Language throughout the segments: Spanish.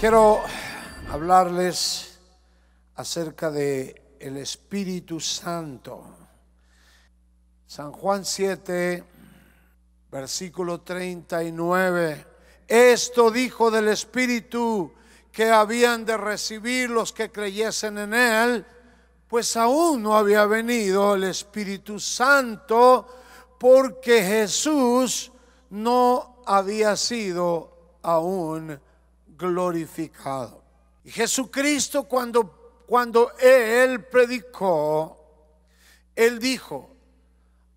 Quiero hablarles acerca de el Espíritu Santo. San Juan 7 versículo 39. Esto dijo del Espíritu que habían de recibir los que creyesen en él, pues aún no había venido el Espíritu Santo porque Jesús no había sido aún glorificado. Y Jesucristo cuando, cuando Él predicó, Él dijo,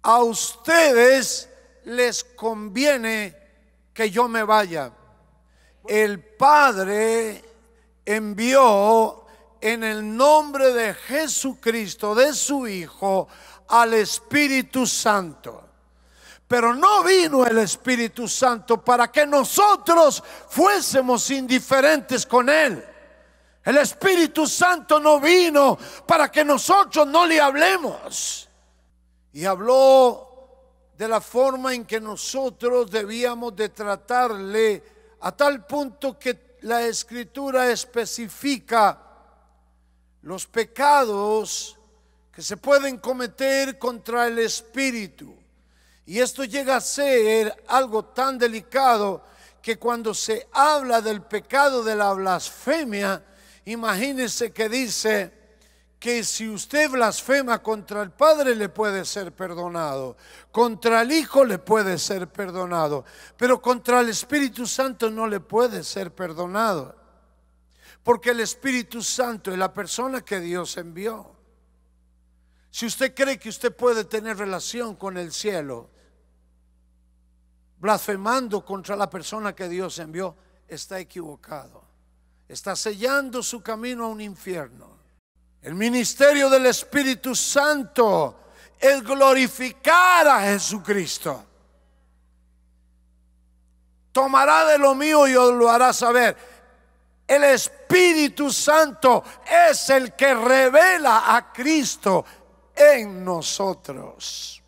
a ustedes les conviene que yo me vaya. El Padre envió en el nombre de Jesucristo, de su Hijo, al Espíritu Santo. Pero no vino el Espíritu Santo para que nosotros fuésemos indiferentes con Él. El Espíritu Santo no vino para que nosotros no le hablemos. Y habló de la forma en que nosotros debíamos de tratarle a tal punto que la escritura especifica los pecados que se pueden cometer contra el espíritu. Y esto llega a ser algo tan delicado que cuando se habla del pecado de la blasfemia, imagínese que dice que si usted blasfema contra el Padre le puede ser perdonado, contra el Hijo le puede ser perdonado, pero contra el Espíritu Santo no le puede ser perdonado, porque el Espíritu Santo es la persona que Dios envió. Si usted cree que usted puede tener relación con el cielo, blasfemando contra la persona que Dios envió, está equivocado. Está sellando su camino a un infierno. El ministerio del Espíritu Santo es glorificar a Jesucristo. Tomará de lo mío y lo hará saber. El Espíritu Santo es el que revela a Cristo en nosotros.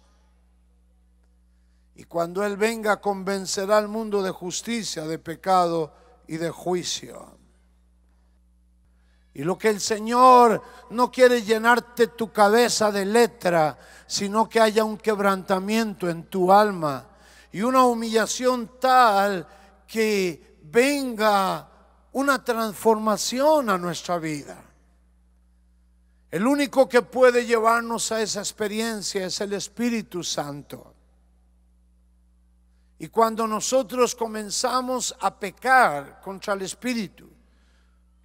Y cuando Él venga, convencerá al mundo de justicia, de pecado y de juicio. Y lo que el Señor no quiere llenarte tu cabeza de letra, sino que haya un quebrantamiento en tu alma y una humillación tal que venga una transformación a nuestra vida. El único que puede llevarnos a esa experiencia es el Espíritu Santo. Y cuando nosotros comenzamos a pecar contra el Espíritu,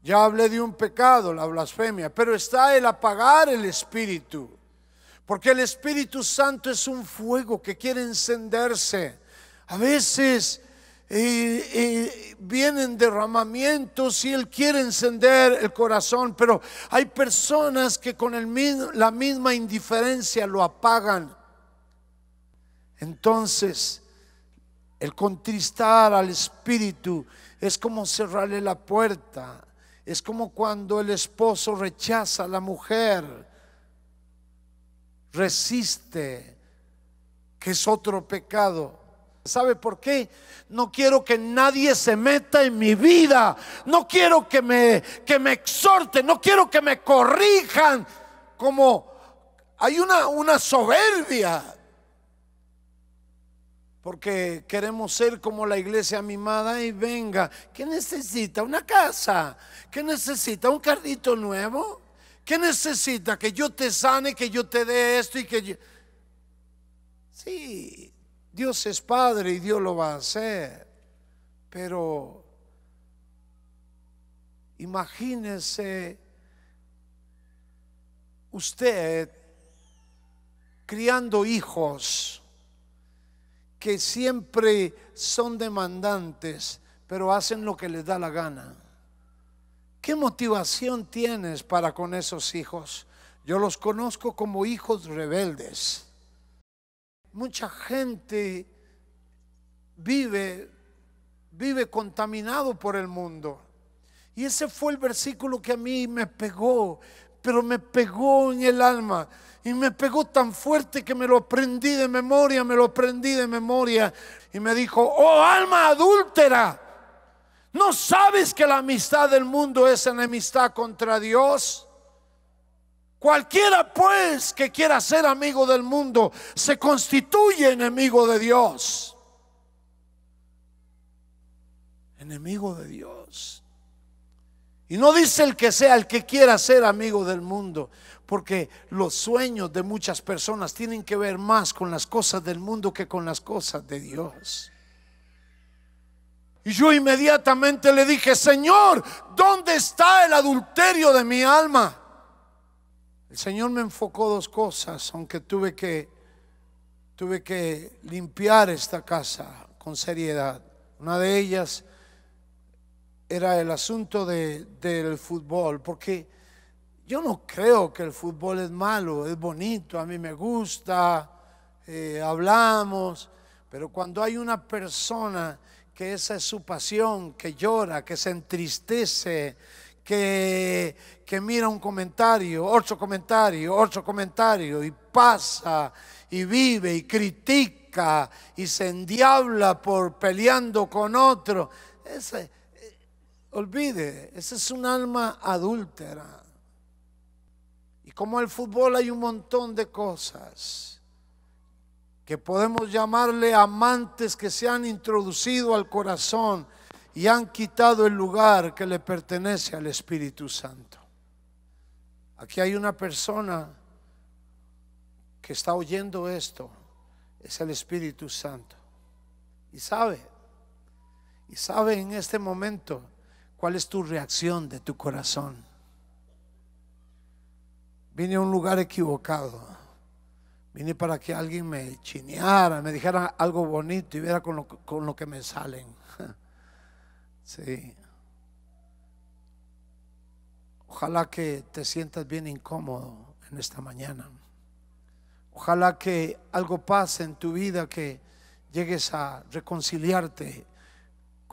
ya hablé de un pecado, la blasfemia, pero está el apagar el Espíritu, porque el Espíritu Santo es un fuego que quiere encenderse. A veces eh, eh, vienen derramamientos y Él quiere encender el corazón, pero hay personas que con la misma indiferencia lo apagan. Entonces, el contristar al espíritu es como cerrarle la puerta. Es como cuando el esposo rechaza a la mujer, resiste, que es otro pecado. ¿Sabe por qué? No quiero que nadie se meta en mi vida. No quiero que me, que me exhorten. No quiero que me corrijan. Como hay una, una soberbia porque queremos ser como la iglesia mimada y venga, ¿qué necesita? Una casa, ¿qué necesita? Un carrito nuevo, ¿qué necesita? Que yo te sane, que yo te dé esto y que yo... Sí, Dios es Padre y Dios lo va a hacer, pero imagínese usted criando hijos que siempre son demandantes, pero hacen lo que les da la gana. ¿Qué motivación tienes para con esos hijos? Yo los conozco como hijos rebeldes. Mucha gente vive vive contaminado por el mundo. Y ese fue el versículo que a mí me pegó, pero me pegó en el alma. Y me pegó tan fuerte que me lo aprendí de memoria, me lo aprendí de memoria. Y me dijo, oh alma adúltera, ¿no sabes que la amistad del mundo es enemistad contra Dios? Cualquiera pues que quiera ser amigo del mundo se constituye enemigo de Dios. Enemigo de Dios. Y no dice el que sea, el que quiera ser amigo del mundo, porque los sueños de muchas personas tienen que ver más con las cosas del mundo que con las cosas de Dios. Y yo inmediatamente le dije, Señor, ¿dónde está el adulterio de mi alma? El Señor me enfocó dos cosas, aunque tuve que, tuve que limpiar esta casa con seriedad. Una de ellas era el asunto del fútbol, porque yo no creo que el fútbol es malo, es bonito, a mí me gusta, eh, hablamos, pero cuando hay una persona que esa es su pasión, que llora, que se entristece, que, que, mira un comentario, otro comentario, otro comentario, y pasa, y vive, y critica, y se endiabla por peleando con otro. Ese, Olvide, esa es un alma adúltera. Y como el fútbol hay un montón de cosas que podemos llamarle amantes que se han introducido al corazón y han quitado el lugar que le pertenece al Espíritu Santo. Aquí hay una persona que está oyendo esto, es el Espíritu Santo. Y sabe, y sabe en este momento ¿Cuál es tu reacción de tu corazón? Vine a un lugar equivocado. Vine para que alguien me chineara, me dijera algo bonito y viera con lo, que me salen. Sí. Ojalá que te sientas bien incómodo en esta mañana. Ojalá que algo pase en tu vida que llegues a reconciliarte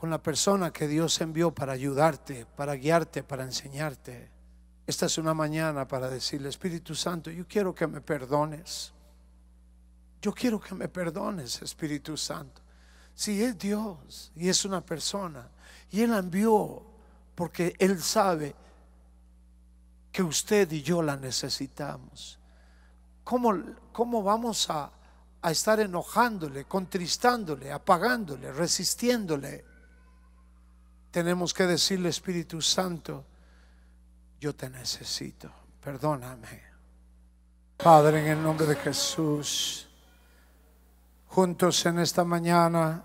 con la persona que Dios envió para ayudarte, para guiarte, para enseñarte. Esta es una mañana para decirle, Espíritu Santo, yo quiero que me perdones. Yo quiero que me perdones, Espíritu Santo. Si es Dios y es una persona, y Él la envió porque Él sabe que usted y yo la necesitamos. ¿Cómo, cómo vamos a, a estar enojándole, contristándole, apagándole, resistiéndole? tenemos que decirle, Espíritu Santo, yo te necesito, perdóname. Padre, en el nombre de Jesús, juntos en esta mañana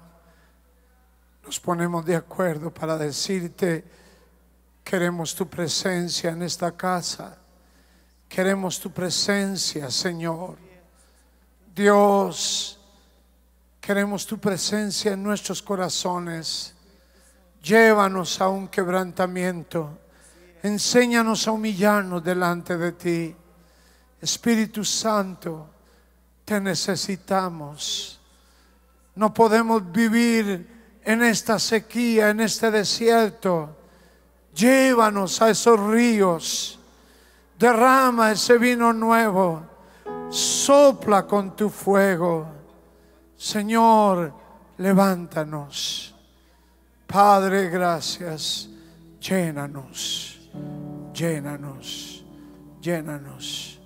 nos ponemos de acuerdo para decirte, queremos tu presencia en esta casa, queremos tu presencia, Señor. Dios, queremos tu presencia en nuestros corazones. Llévanos a un quebrantamiento. Enséñanos a humillarnos delante de ti. Espíritu Santo, te necesitamos. No podemos vivir en esta sequía, en este desierto. Llévanos a esos ríos. Derrama ese vino nuevo. Sopla con tu fuego. Señor, levántanos. Padre, gracias. Llénanos, llénanos, llénanos.